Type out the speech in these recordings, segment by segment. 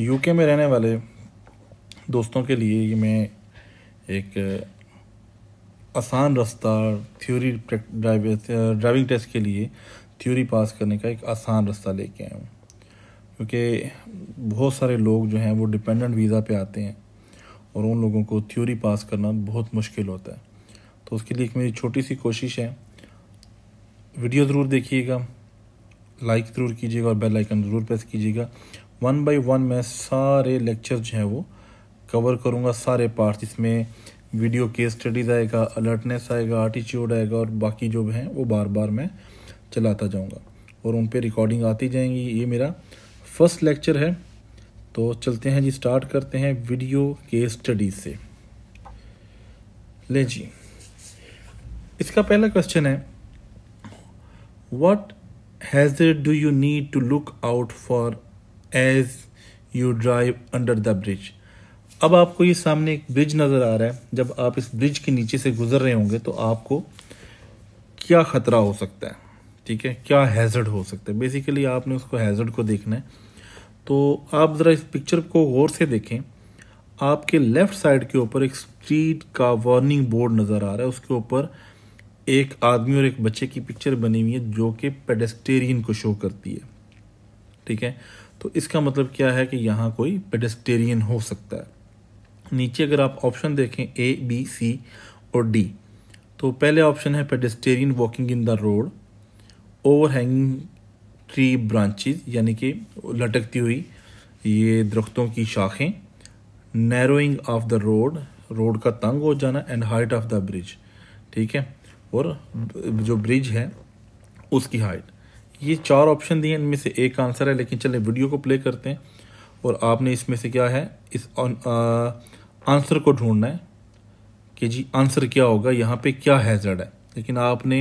UK में रहने वाले दोस्तों के लिए ये मैं एक आसान रास्ता थ्योरी ड्राइविंग टेस्ट के लिए थ्योरी पास करने का एक आसान रास्ता लेके आया हूँ क्योंकि बहुत सारे लोग जो हैं वो डिपेंडेंट वीज़ा पे आते हैं और उन लोगों को थ्योरी पास करना बहुत मुश्किल होता है तो उसके लिए एक मेरी छोटी सी कोशिश है वीडियो ज़रूर देखिएगा लाइक ज़रूर कीजिएगा और बेल आइकन ज़रूर प्रेस कीजिएगा वन बाई वन मैं सारे लेक्चर जो हैं वो कवर करूँगा सारे पार्ट्स इसमें वीडियो केस स्टडीज़ आएगा अलर्टनेस आएगा आर्टीट्यूड आएगा और बाकी जो हैं वो बार बार मैं चलाता जाऊँगा और उन पर रिकॉर्डिंग आती जाएंगी ये मेरा फर्स्ट लेक्चर है तो चलते हैं जी स्टार्ट करते हैं वीडियो के स्टडीज़ से ले जी इसका पहला क्वेश्चन है वट हैज़ do you need to look out for as you drive under the bridge अब आपको ये सामने एक ब्रिज नज़र आ रहा है जब आप इस ब्रिज के नीचे से गुजर रहे होंगे तो आपको क्या ख़तरा हो सकता है ठीक है क्या हैज़र्ड हो सकता है बेसिकली आपने उसको हैज़र्ड को देखना है तो आप ज़रा इस पिक्चर को गौर से देखें आपके लेफ़्ट साइड के ऊपर एक स्ट्रीट का वार्निंग बोर्ड नज़र आ रहा है उसके ऊपर एक आदमी और एक बच्चे की पिक्चर बनी हुई है जो कि पेडेस्टेरियन को शो करती है ठीक है तो इसका मतलब क्या है कि यहाँ कोई पेडेस्टेरियन हो सकता है नीचे अगर आप ऑप्शन देखें ए बी सी और डी तो पहले ऑप्शन है pedestrian walking in the road over hanging tree branches यानी कि लटकती हुई ये दरख्तों की शाखें narrowing of the road road का तंग हो जाना and height of the bridge ठीक है और जो ब्रिज है उसकी हाइट ये चार ऑप्शन दिए इनमें से एक आंसर है लेकिन चले वीडियो को प्ले करते हैं और आपने इसमें से क्या है इस आंसर को ढूंढना है कि जी आंसर क्या होगा यहाँ पे क्या हैजर्ड है लेकिन आपने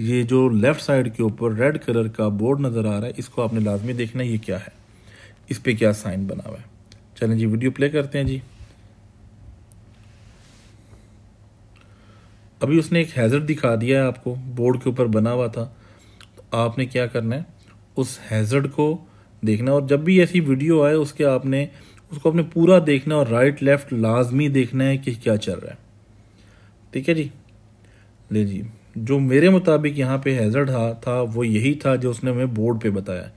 ये जो लेफ़्ट साइड के ऊपर रेड कलर का बोर्ड नज़र आ रहा है इसको आपने लाजमी देखना है ये क्या है इस पर क्या साइन बना हुआ है चलें जी वीडियो प्ले करते हैं जी अभी उसने एक हैज़र्ड दिखा दिया है आपको बोर्ड के ऊपर बना हुआ था आपने क्या करना है उस हैज़र्ड को देखना और जब भी ऐसी वीडियो आए उसके आपने उसको आपने पूरा देखना और राइट लेफ्ट लाजमी देखना है कि क्या चल रहा है ठीक है जी ले जी जो मेरे मुताबिक यहाँ पे हैज़र्ड था वो यही था जो उसने हमें बोर्ड पे बताया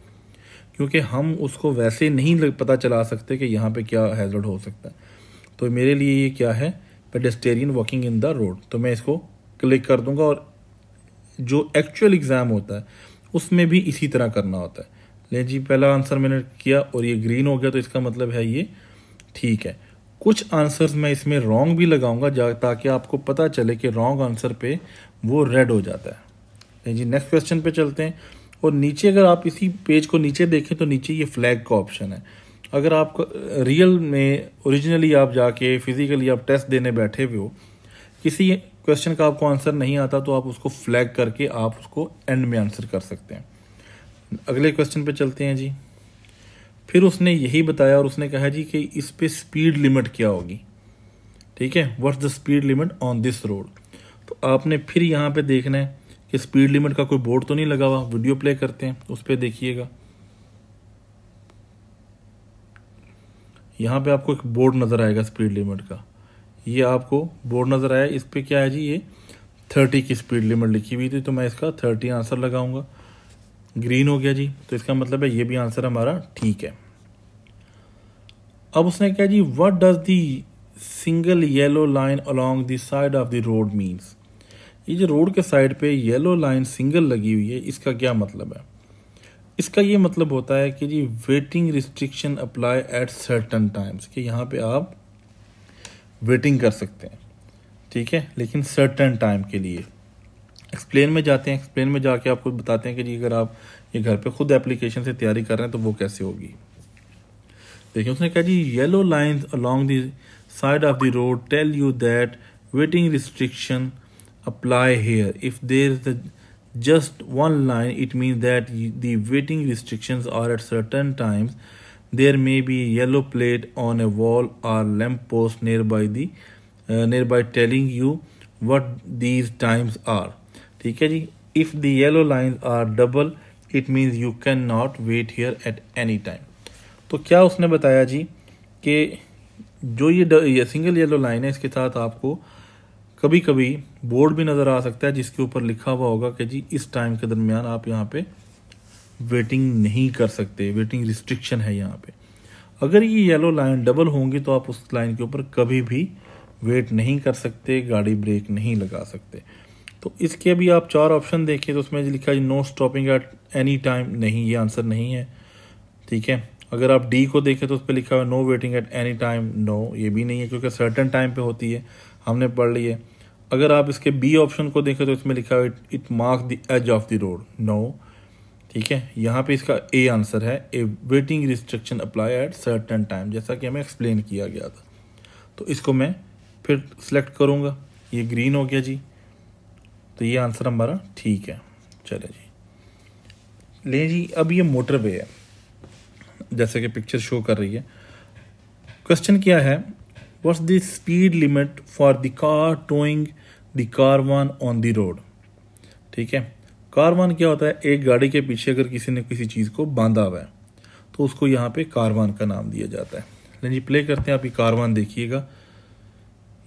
क्योंकि हम उसको वैसे नहीं पता चला सकते कि यहाँ पे क्या हैज़र्ड हो सकता है तो मेरे लिए ये क्या है pedestrian walking in the road तो मैं इसको क्लिक कर दूंगा और जो एक्चुअल एग्ज़ाम होता है उसमें भी इसी तरह करना होता है ले जी पहला आंसर मैंने किया और ये ग्रीन हो गया तो इसका मतलब है ये ठीक है कुछ आंसर्स मैं इसमें रॉन्ग भी लगाऊंगा ताकि आपको पता चले कि रॉन्ग आंसर पे वो रेड हो जाता है जी नेक्स्ट क्वेश्चन पे चलते हैं और नीचे अगर आप इसी पेज को नीचे देखें तो नीचे ये फ्लैग का ऑप्शन है अगर आप रियल में ओरिजिनली आप जाके फिज़िकली आप टेस्ट देने बैठे हुए हो किसी क्वेश्चन का आपको आंसर नहीं आता तो आप उसको फ्लैग करके आप उसको एंड में आंसर कर सकते हैं अगले क्वेश्चन पे चलते हैं जी फिर उसने यही बताया और उसने कहा जी कि इस पे स्पीड लिमिट क्या होगी ठीक है what's the speed limit on this road तो आपने फिर यहाँ पे देखना है कि स्पीड लिमिट का कोई बोर्ड तो नहीं लगा हुआ वीडियो प्ले करते हैं उस पर देखिएगा यहाँ पे आपको एक बोर्ड नज़र आएगा स्पीड लिमिट का ये आपको बोर्ड नज़र आया इस पर क्या है जी ये थर्टी की स्पीड लिमिट लिखी हुई थी तो मैं इसका थर्टी आंसर लगाऊंगा ग्रीन हो गया जी तो इसका मतलब है ये भी आंसर हमारा ठीक है अब उसने क्या जी what does the single yellow line along the side of the road means ये जो रोड के साइड पे येलो लाइन सिंगल लगी हुई है इसका क्या मतलब है इसका ये मतलब होता है कि जी waiting restriction apply at certain times कि यहाँ पे आप वेटिंग कर सकते हैं ठीक है लेकिन सर्टन टाइम के लिए एक्सप्लेन में जाते हैं एक्सप्लेन में जाके आपको बताते हैं कि जी अगर आप ये घर पे खुद एप्लीकेशन से तैयारी कर रहे हैं तो वो कैसे होगी देखिए उसने कहा जी yellow line along the side of the road tell you that waiting restriction apply here if there is the just one line it mean that the restriction are at certain times There may be yellow plate on a wall or lamp post nearby the uh, nearby telling you what these times are. ठीक है जी if the yellow lines are double it means you cannot wait here at any time. तो क्या उसने बताया जी कि जो ये, ये सिंगल येलो लाइन है इसके साथ आपको कभी कभी बोर्ड भी नज़र आ सकता है जिसके ऊपर लिखा हुआ होगा कि जी इस टाइम के दरमियान आप यहाँ पे वेटिंग नहीं कर सकते वेटिंग रिस्ट्रिक्शन है यहाँ पे अगर ये येलो लाइन डबल होंगी तो आप उस लाइन के ऊपर कभी भी वेट नहीं कर सकते गाड़ी ब्रेक नहीं लगा सकते तो इसके अभी आप चार ऑप्शन देखें तो उसमें लिखा है no stopping at any time नहीं ये आंसर नहीं है ठीक है अगर आप डी को देखें तो उस पर लिखा हुआ no waiting at any time no ये भी नहीं है क्योंकि सर्टन टाइम पे होती है हमने पढ़ ली है अगर आप इसके बी ऑप्शन को देखें तो इसमें लिखा हुआ it mark the edge of the road no ठीक है यहाँ पे इसका ए आंसर है A waiting restriction apply at certain time जैसा कि हमें एक्सप्लेन किया गया था तो इसको मैं फिर सेलेक्ट करूँगा ये ग्रीन हो गया जी तो ये आंसर हमारा ठीक है चले जी ले जी अब ये मोटर वे है जैसे कि पिक्चर शो कर रही है क्वेश्चन क्या है what's the speed limit for the car towing the caravan on the road ठीक है कारवान क्या होता है एक गाड़ी के पीछे अगर किसी ने किसी चीज़ को बांधा हुआ है तो उसको यहाँ पे कारवान का नाम दिया जाता है लेकिन जी प्ले करते हैं आप ये कारवान देखिएगा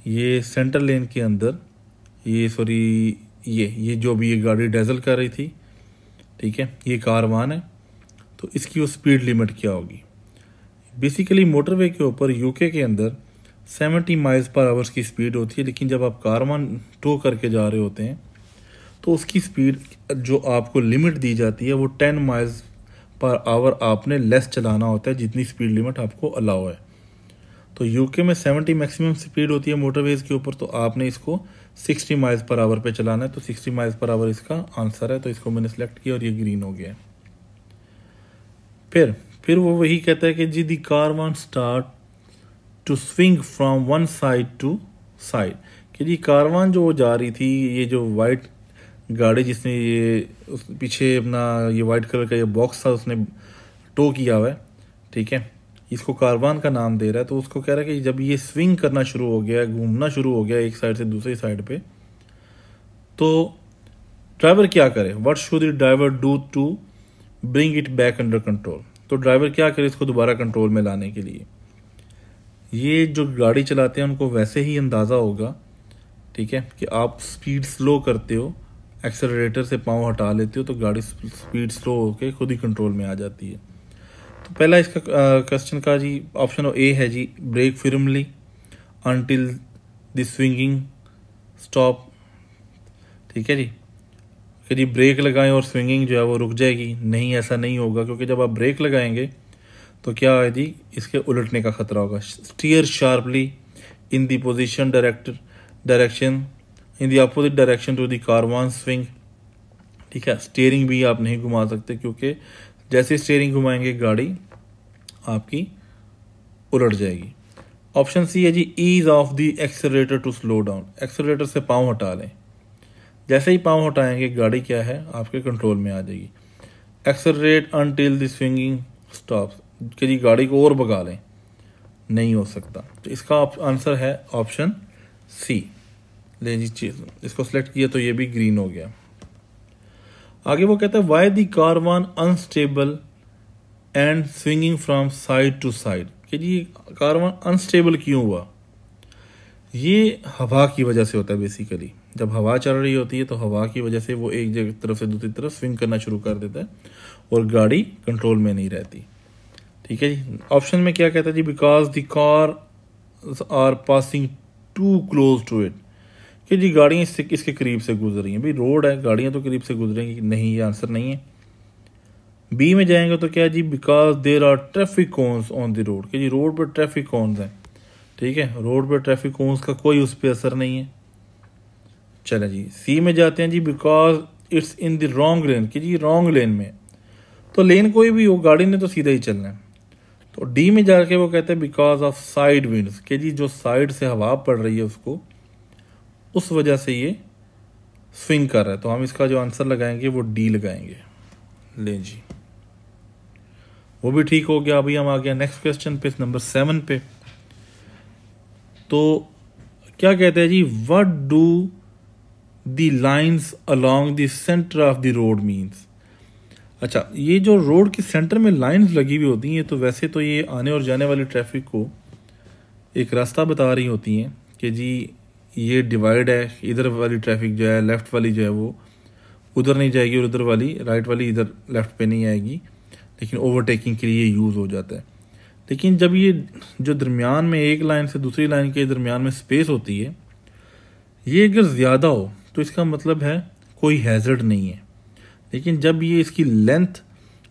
ये सेंटर लेन के अंदर ये सॉरी ये ये जो भी ये गाड़ी डेजल कर रही थी ठीक है ये कारवान है तो इसकी वो स्पीड लिमिट क्या होगी बेसिकली मोटरवे के ऊपर यूके के अंदर 70 माइल्स पर आवर्स की स्पीड होती है लेकिन जब आप कारवान टो करके जा रहे होते हैं तो उसकी स्पीड जो आपको लिमिट दी जाती है वो टेन माइल्स पर आवर आपने लेस चलाना होता है जितनी स्पीड लिमिट आपको अलाउ है तो यूके में 70 मैक्सिमम स्पीड होती है मोटरवेज के ऊपर तो आपने इसको 60 माइल्स पर आवर पे चलाना है तो 60 माइल्स पर आवर इसका आंसर है तो इसको मैंने सेलेक्ट किया और ये ग्रीन हो गया फिर फिर वो वही कहता है कि जी the caravan start to swing from one side to side कि जी कारवान जो जा रही थी ये जो वाइट गाड़ी जिसने ये उस पीछे अपना ये वाइट कलर का ये बॉक्स था उसने टो किया हुआ है ठीक है इसको कारवान का नाम दे रहा है तो उसको कह रहा है कि जब ये स्विंग करना शुरू हो गया घूमना शुरू हो गया एक साइड से दूसरी साइड पे तो ड्राइवर क्या करे what should the driver do to bring it back under control तो ड्राइवर क्या करे इसको दोबारा कंट्रोल में लाने के लिए ये जो गाड़ी चलाते हैं उनको वैसे ही अंदाज़ा होगा ठीक है कि आप स्पीड स्लो करते हो एक्सेलरेटर से पाँव हटा लेते हो तो गाड़ी स्पीड स्लो होकर खुद ही कंट्रोल में आ जाती है तो पहला इसका क्वेश्चन का जी ऑप्शन ए है जी brake firmly until the swinging stop ठीक है जी कि जी ब्रेक लगाएं और स्विंगिंग जो है वो रुक जाएगी नहीं ऐसा नहीं होगा क्योंकि जब आप ब्रेक लगाएंगे तो क्या है जी इसके उलटने का ख़तरा होगा steer sharply in the position direct direction in the opposite direction to the caravan swing ठीक है स्टेयरिंग भी आप नहीं घुमा सकते क्योंकि जैसे स्टेयरिंग घुमाएंगे गाड़ी आपकी उलट जाएगी ऑप्शन सी है जी ease off the accelerator to slow down accelerator से पाँव हटा लें जैसे ही पाँव हटाएंगे गाड़ी क्या है आपके कंट्रोल में आ जाएगी accelerate until the swinging stop कि जी गाड़ी को और भगा लें नहीं हो सकता तो इसका आंसर है ऑप्शन सी ले चीज इसको सिलेक्ट किया तो ये भी ग्रीन हो गया आगे वो कहता है why the caravan unstable and swinging from side to side कि जी कारवान अनस्टेबल क्यों हुआ ये हवा की वजह से होता है बेसिकली जब हवा चल रही होती है तो हवा की वजह से वो एक जगह तरफ से दूसरी तरफ स्विंग करना शुरू कर देता है और गाड़ी कंट्रोल में नहीं रहती ठीक है जी ऑप्शन में क्या कहता है जी because the car are passing too close to it कि जी गाड़ियाँ इससे किसके करीब से गुजर रही हैं भाई रोड है गाड़ियाँ तो करीब से गुजरेंगी नहीं ये आंसर नहीं है बी में जाएंगे तो क्या जी because there are traffic cones on the road कि जी रोड पर ट्रैफिक कॉन्स हैं ठीक है रोड पर ट्रैफिक कॉन्स का कोई उस पर असर नहीं है चले जी सी में जाते हैं जी because it's in the wrong lane कि जी रोंग लेन में तो लेन कोई भी हो गाड़ी ने तो सीधा ही चलना है तो डी में जाके वो कहते हैं बिकॉज ऑफ साइड विंड्स के जी जो साइड से हवा पड़ रही है उसको उस वजह से ये स्विंग कर रहा है तो हम इसका जो आंसर लगाएंगे वो डी लगाएंगे ले जी वो भी ठीक हो गया अभी हम आ गया नेक्स्ट क्वेश्चन पे नंबर सेवन पे तो क्या कहते हैं जी what do the lines along the centre of the road means अच्छा ये जो रोड के सेंटर में लाइंस लगी हुई होती हैं तो वैसे तो ये आने और जाने वाली ट्रैफिक को एक रास्ता बता रही होती हैं कि जी ये डिवाइड है इधर वाली ट्रैफिक जो है लेफ़्ट वाली जो है वो उधर नहीं जाएगी और उधर वाली राइट वाली इधर लेफ़्ट पे नहीं आएगी लेकिन ओवरटेकिंग के लिए यूज़ हो जाता है लेकिन जब ये जो दरमियान में एक लाइन से दूसरी लाइन के दरमियान में स्पेस होती है ये अगर ज़्यादा हो तो इसका मतलब है कोई हैजर्ड नहीं है लेकिन जब ये इसकी लेंथ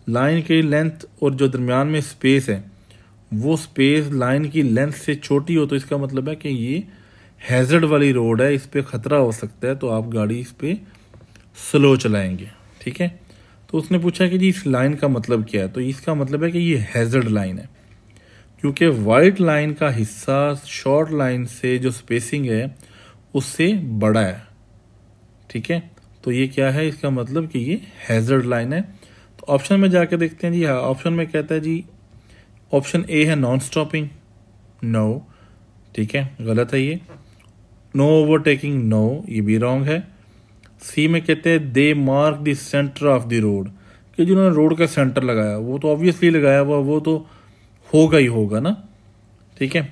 लाइन के लेंथ और जो दरमियान में स्पेस है वो स्पेस लाइन की लेंथ से छोटी हो तो इसका मतलब है कि ये हैजर्ड वाली रोड है इस पर ख़तरा हो सकता है तो आप गाड़ी इस पर स्लो चलाएंगे ठीक है तो उसने पूछा कि जी इस लाइन का मतलब क्या है तो इसका मतलब है कि ये हैजर्ड लाइन है क्योंकि वाइट लाइन का हिस्सा शॉर्ट लाइन से जो स्पेसिंग है उससे बड़ा है ठीक है तो ये क्या है इसका मतलब कि ये हैजर्ड लाइन है तो ऑप्शन में जाके देखते हैं जी हाँ ऑप्शन में कहता है जी ऑप्शन ए है नॉन स्टॉपिंग नो ठीक है गलत है ये नो ओवरटेकिंग नो ये भी रॉन्ग है सी में कहते हैं they mark the centre of the road कि जिन्होंने रोड का सेंटर लगाया वो तो ऑब्वियसली लगाया हुआ वो तो होगा ही होगा ना ठीक है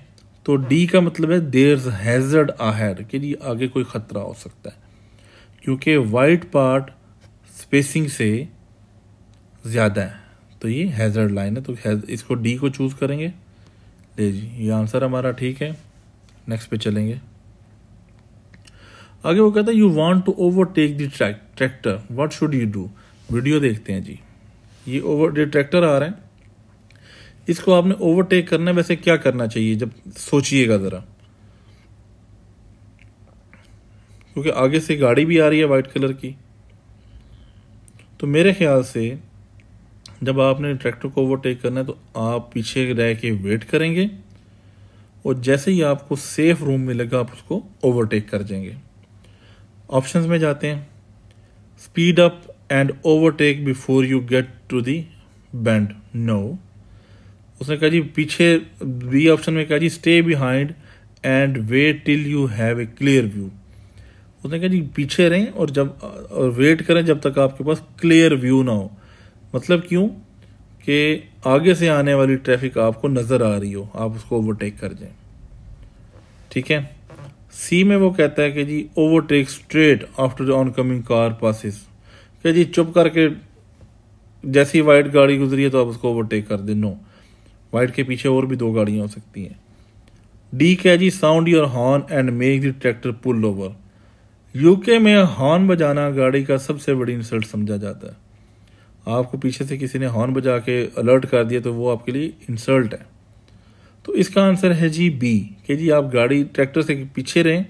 तो डी का मतलब है देर हैजर्ड आहर कि जी आगे कोई ख़तरा हो सकता है क्योंकि वाइट पार्ट स्पेसिंग से ज़्यादा है तो ये हैजर्ड लाइन है तो इसको डी को चूज़ करेंगे ले जी ये आंसर हमारा ठीक है नेक्स्ट पे चलेंगे आगे वो कहता है you want to overtake the tractor what should you do video देखते हैं जी ये ओवर जो ट्रैक्टर आ रहे हैं इसको आपने ओवरटेक करना है वैसे क्या करना चाहिए जब सोचिएगा ज़रा क्योंकि आगे से गाड़ी भी आ रही है वाइट कलर की तो मेरे ख्याल से जब आपने ट्रैक्टर को ओवरटेक करना है तो आप पीछे रह के वेट करेंगे और जैसे ही आपको सेफ रूम मिलेगा आप उसको ओवरटेक कर जाएंगे ऑप्शंस में जाते हैं speed up and overtake before you get to the bend no उसने कहा जी पीछे बी ऑप्शन में कहा जी stay behind and wait till you have a clear view उसने कहा जी पीछे रहें और जब और वेट करें जब तक आपके पास क्लियर व्यू ना हो मतलब क्यों कि आगे से आने वाली ट्रैफिक आपको नज़र आ रही हो आप उसको ओवरटेक कर जाए ठीक है सी में वो कहता है कि जी overtake straight after the oncoming car passes क्या जी चुप करके जैसी वाइट गाड़ी गुजरी है तो आप उसको ओवरटेक कर दें नो वाइट के पीछे और भी दो गाड़ियाँ हो सकती हैं डी क्या जी sound your horn and make the tractor pull over UK में हॉर्न बजाना गाड़ी का सबसे बड़ी इंसल्ट समझा जाता है आपको पीछे से किसी ने हॉर्न बजा के अलर्ट कर दिया तो वो आपके लिए इंसल्ट है तो इसका आंसर है जी बी कि जी आप गाड़ी ट्रैक्टर से पीछे रहें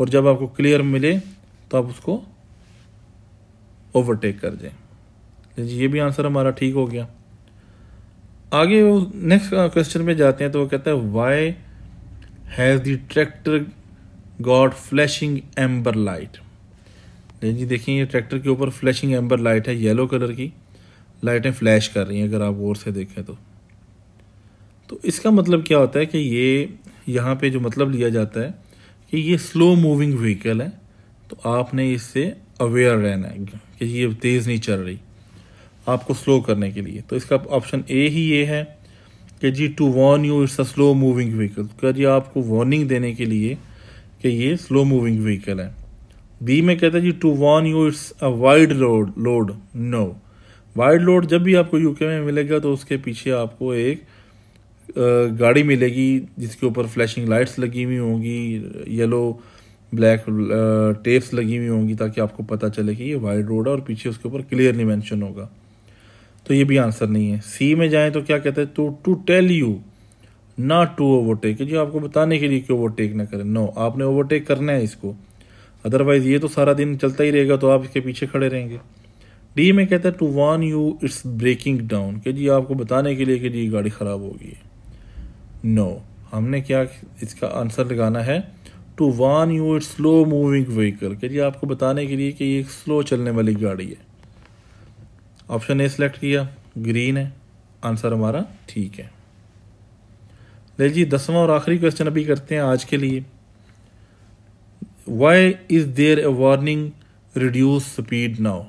और जब आपको क्लियर मिले तो आप उसको ओवरटेक कर दें जी ये भी आंसर हमारा ठीक हो गया आगे वो नेक्स्ट क्वेश्चन में जाते हैं तो वो कहता है why has the tractor got flashing amber light जी देखिए ये ट्रैक्टर के ऊपर फ्लैशिंग एम्बर लाइट है येलो कलर की लाइटें फ्लैश कर रही हैं अगर आप गौर से देखें तो तो इसका मतलब क्या होता है कि ये यहाँ पे जो मतलब लिया जाता है कि ये स्लो मूविंग व्हीकल है तो आपने इससे अवेयर रहना है कि ये तेज़ नहीं चल रही आपको स्लो करने के लिए तो इसका ऑप्शन ए ही ये है कि जी to warn you it's a slow moving vehicle क्या जी आपको वार्निंग देने के लिए कि ये स्लो मूविंग व्हीकल है बी में कहता है जी to warn you it's a wide load load no wide load जब भी आपको यूके में मिलेगा तो उसके पीछे आपको एक गाड़ी मिलेगी जिसके ऊपर फ्लैशिंग लाइट्स लगी हुई होंगी येलो ब्लैक टेप्स लगी हुई होंगी ताकि आपको पता चले कि ये वाइड रोड है और पीछे उसके ऊपर क्लियरली मैंशन होगा तो ये भी आंसर नहीं है सी में जाएं तो क्या कहते हैं तो to tell you not to overtake जी आपको बताने के लिए कि ओवरटेक ना करें नो आपने ओवरटेक करना है इसको अदरवाइज ये तो सारा दिन चलता ही रहेगा तो आप इसके पीछे खड़े रहेंगे डी में कहता है to warn you it's breaking down कि जी आपको बताने के लिए कि जी गाड़ी ख़राब हो गई है नो हमने क्या इसका आंसर लगाना है to warn you it slow moving vehicle कह आपको बताने के लिए कि ये एक स्लो चलने वाली गाड़ी है ऑप्शन ए सिलेक्ट किया ग्रीन है आंसर हमारा ठीक है ले जी दसवां और आखिरी क्वेश्चन अभी करते हैं आज के लिए why is there a warning reduce speed now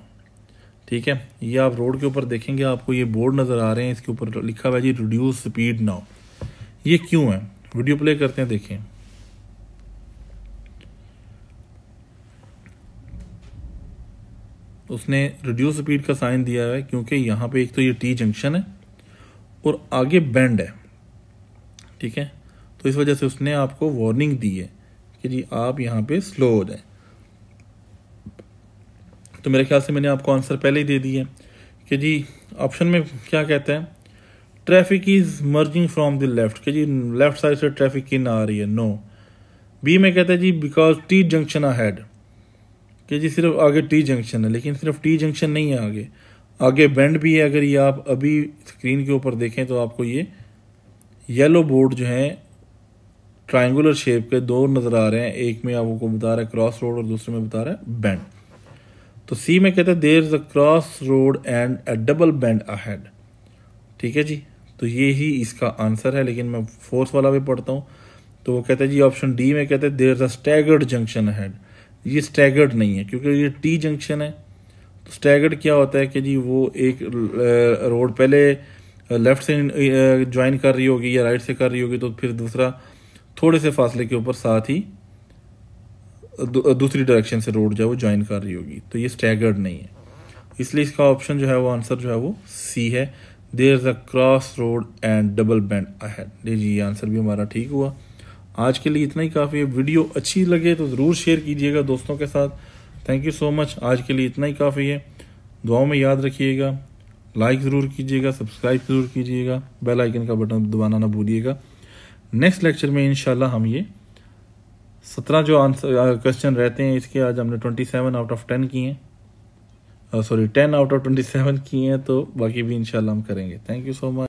ठीक है ये आप रोड के ऊपर देखेंगे आपको ये बोर्ड नज़र आ रहे हैं इसके ऊपर लिखा हुआ है जी रिड्यूस स्पीड नाउ ये क्यों है वीडियो प्ले करते हैं देखें उसने रिड्यूस स्पीड का साइन दिया है क्योंकि यहां पे एक तो ये टी जंक्शन है और आगे बैंड है ठीक है तो इस वजह से उसने आपको वार्निंग दी है कि जी आप यहां पे स्लो हो जाए तो मेरे ख्याल से मैंने आपको आंसर पहले ही दे है कि जी ऑप्शन में क्या कहते हैं traffic is merging from the left कि जी लेफ्ट साइड से ट्रैफिक की ना आ रही है नो बी में कहते हैं जी because T junction ahead had कि जी सिर्फ आगे टी जंक्शन है लेकिन सिर्फ टी जंक्शन नहीं है आगे आगे बैंड भी है अगर ये आप अभी स्क्रीन के ऊपर देखें तो आपको ये येलो बोर्ड जो है ट्राइंगुलर शेप के दो नज़र आ रहे हैं एक में आपको बता रहा है क्रॉस रोड और दूसरे में बता रहा है बैंड तो सी में कहते हैं there is a cross road and a double bend ahead ठीक है जी तो ये ही इसका आंसर है लेकिन मैं फोर्थ वाला भी पढ़ता हूँ तो वो कहते हैं जी ऑप्शन डी में कहते हैं there a staggered junction ahead ये स्टैगर्ड नहीं है क्योंकि ये टी जंक्शन है तो स्टैगर्ड क्या होता है कि जी वो एक रोड पहले लेफ्ट से ज्वाइन कर रही होगी या राइट से कर रही होगी तो फिर दूसरा थोड़े से फासले के ऊपर साथ ही दूसरी डायरेक्शन से रोड जो है वो ज्वाइन कर रही होगी तो ये स्टैगर्ड नहीं है इसलिए इसका ऑप्शन जो है वो आंसर जो है वो सी है there is a cross road and double bend ahead जी ये आंसर भी हमारा ठीक हुआ आज के लिए इतना ही काफ़ी है वीडियो अच्छी लगे तो ज़रूर शेयर कीजिएगा दोस्तों के साथ थैंक यू सो मच आज के लिए इतना ही काफ़ी है दुआओं में याद रखिएगा लाइक ज़रूर कीजिएगा सब्सक्राइब ज़रूर कीजिएगा बेल आइकन का बटन दबाना ना भूलिएगा नेक्स्ट लेक्चर में इंशाल्लाह हम ये सत्रह जो आंसर क्वेश्चन रहते हैं इसके आज हमने twenty seven out of ten किए हैं sorry ten out of twenty seven की हैं तो बाकी भी इंशाल्लाह हम करेंगे थैंक यू सो मच